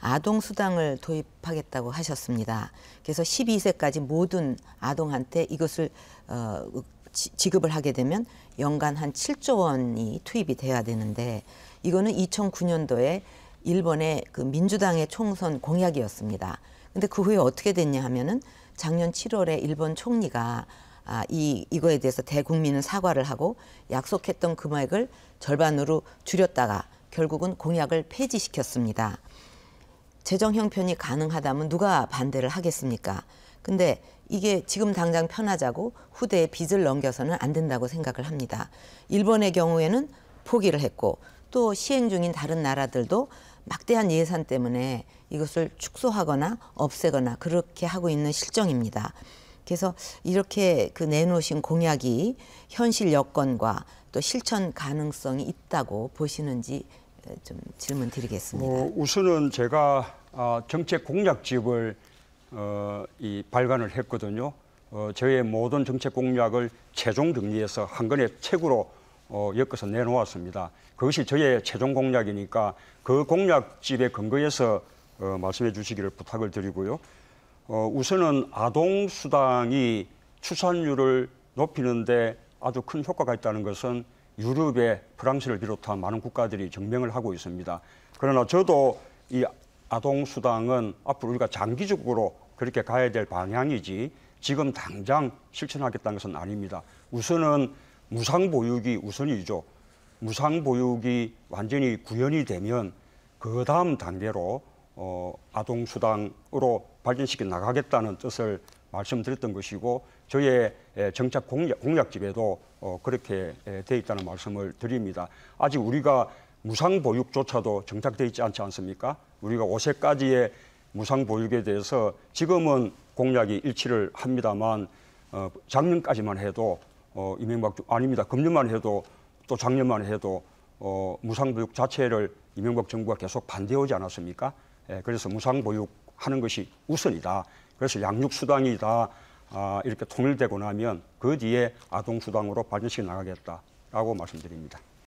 아동 수당을 도입하겠다고 하셨습니다. 그래서 12세까지 모든 아동한테 이것을 어, 지급을 지 하게 되면 연간 한 7조 원이 투입이 돼야 되는데 이거는 2009년도에 일본의 그 민주당의 총선 공약이었습니다. 근데 그 후에 어떻게 됐냐 하면은 작년 7월에 일본 총리가 아, 이 이거에 대해서 대국민은 사과를 하고 약속했던 금액을 절반으로 줄였다가 결국은 공약을 폐지시켰습니다. 재정 형편이 가능하다면 누가 반대를 하겠습니까? 근데 이게 지금 당장 편하자고 후대에 빚을 넘겨서는 안 된다고 생각을 합니다. 일본의 경우에는 포기를 했고 또 시행 중인 다른 나라들도 막대한 예산 때문에 이것을 축소하거나 없애거나 그렇게 하고 있는 실정입니다. 그래서 이렇게 그 내놓으신 공약이 현실 여건과 또 실천 가능성이 있다고 보시는지 좀 질문 드리겠습니다. 뭐 우선은 제가 어, 정책 공약집을 어, 이 발간을 했거든요. 어, 저의 모든 정책 공약을 최종 정리해서 한 권의 책으로 어, 엮어서 내놓았습니다. 그것이 저의 최종 공약이니까 그 공약집에 근거해서 어, 말씀해 주시기를 부탁을 드리고요. 어, 우선은 아동 수당이 출산율을 높이는데 아주 큰 효과가 있다는 것은 유럽의 프랑스를 비롯한 많은 국가들이 증명을 하고 있습니다. 그러나 저도 이 아동 수당은 앞으로 우리가 장기적으로 그렇게 가야 될 방향이지 지금 당장 실천하겠다는 것은 아닙니다. 우선은 무상 보육이 우선이죠. 무상 보육이 완전히 구현이 되면 그 다음 단계로 어, 아동 수당으로 발전시켜 나가겠다는 뜻을 말씀드렸던 것이고 저의 정착 공약, 공약집에도 어, 그렇게 돼 있다는 말씀을 드립니다. 아직 우리가 무상 보육조차도 정착돼 있지 않지 않습니까? 우리가 5세까지의 무상 보육에 대해서 지금은 공약이 일치를 합니다만 어, 작년까지만 해도 어, 이명박 아닙니다. 금년만 해도 또 작년만 해도 어, 무상 보육 자체를 이명박 정부가 계속 반대하지 않았습니까? 예, 그래서 무상 보육하는 것이 우선이다. 그래서 양육 수당이다. 아, 이렇게 통일되고 나면 그 뒤에 아동 수당으로 발전시 나가겠다라고 말씀드립니다.